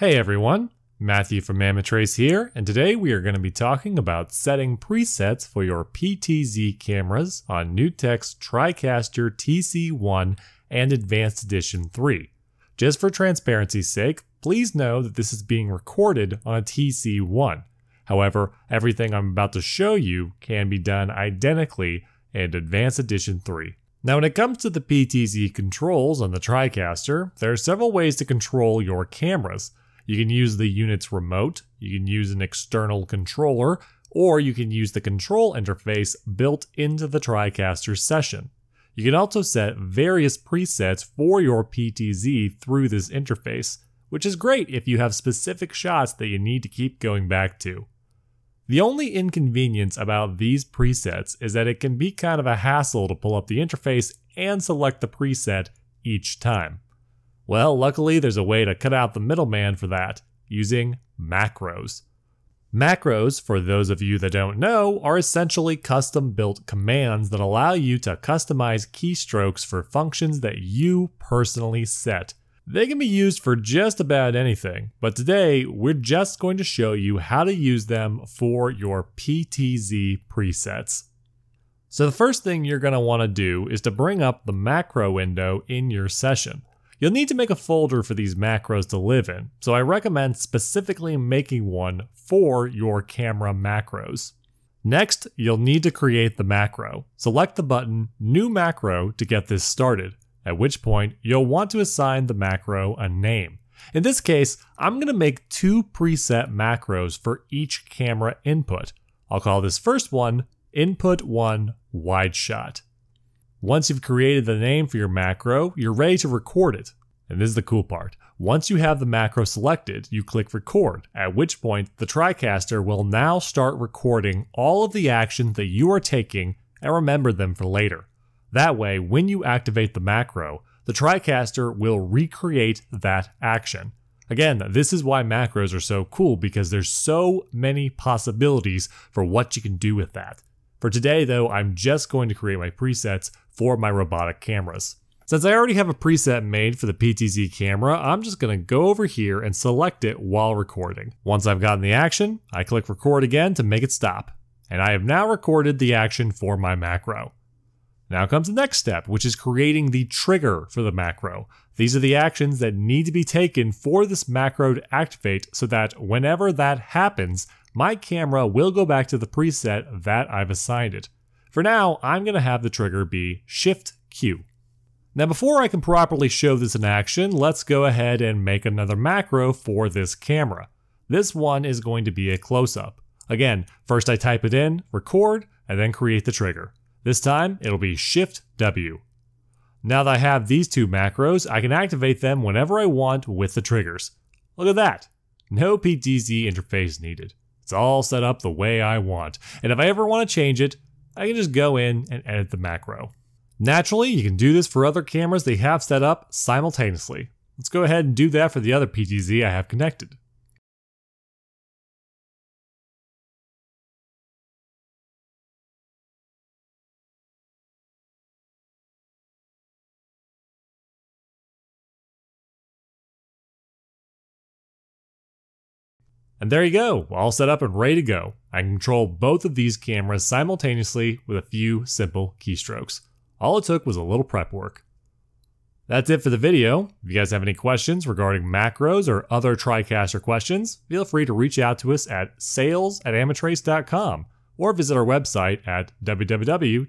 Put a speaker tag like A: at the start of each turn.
A: Hey everyone, Matthew from Mamatrace here, and today we are going to be talking about setting presets for your PTZ cameras on Nutex TriCaster TC1 and Advanced Edition 3. Just for transparency's sake, please know that this is being recorded on a TC1. However, everything I'm about to show you can be done identically in Advanced Edition 3. Now, when it comes to the PTZ controls on the TriCaster, there are several ways to control your cameras. You can use the unit's remote, you can use an external controller, or you can use the control interface built into the TriCaster session. You can also set various presets for your PTZ through this interface, which is great if you have specific shots that you need to keep going back to. The only inconvenience about these presets is that it can be kind of a hassle to pull up the interface and select the preset each time. Well, luckily there's a way to cut out the middleman for that using macros. Macros, for those of you that don't know, are essentially custom built commands that allow you to customize keystrokes for functions that you personally set. They can be used for just about anything, but today we're just going to show you how to use them for your PTZ presets. So the first thing you're going to want to do is to bring up the macro window in your session. You'll need to make a folder for these macros to live in, so I recommend specifically making one for your camera macros. Next, you'll need to create the macro. Select the button New Macro to get this started, at which point you'll want to assign the macro a name. In this case, I'm going to make two preset macros for each camera input. I'll call this first one Input 1 Wide Shot. Once you've created the name for your macro, you're ready to record it. And this is the cool part. Once you have the macro selected, you click record, at which point the TriCaster will now start recording all of the actions that you are taking and remember them for later. That way, when you activate the macro, the TriCaster will recreate that action. Again, this is why macros are so cool because there's so many possibilities for what you can do with that. For today though, I'm just going to create my presets for my robotic cameras. Since I already have a preset made for the PTZ camera, I'm just going to go over here and select it while recording. Once I've gotten the action, I click record again to make it stop. And I have now recorded the action for my macro. Now comes the next step, which is creating the trigger for the macro. These are the actions that need to be taken for this macro to activate so that whenever that happens, my camera will go back to the preset that I've assigned it. For now, I'm going to have the trigger be Shift Q. Now before I can properly show this in action, let's go ahead and make another macro for this camera. This one is going to be a close-up. Again, first I type it in, record, and then create the trigger. This time, it'll be Shift W. Now that I have these two macros, I can activate them whenever I want with the triggers. Look at that! No PTZ interface needed. It's all set up the way I want, and if I ever want to change it, I can just go in and edit the macro. Naturally, you can do this for other cameras they have set up simultaneously. Let's go ahead and do that for the other PTZ I have connected. And there you go, all set up and ready to go. I can control both of these cameras simultaneously with a few simple keystrokes. All it took was a little prep work. That's it for the video. If you guys have any questions regarding macros or other TriCaster questions, feel free to reach out to us at sales at amatrace.com or visit our website at www.amatrace.com.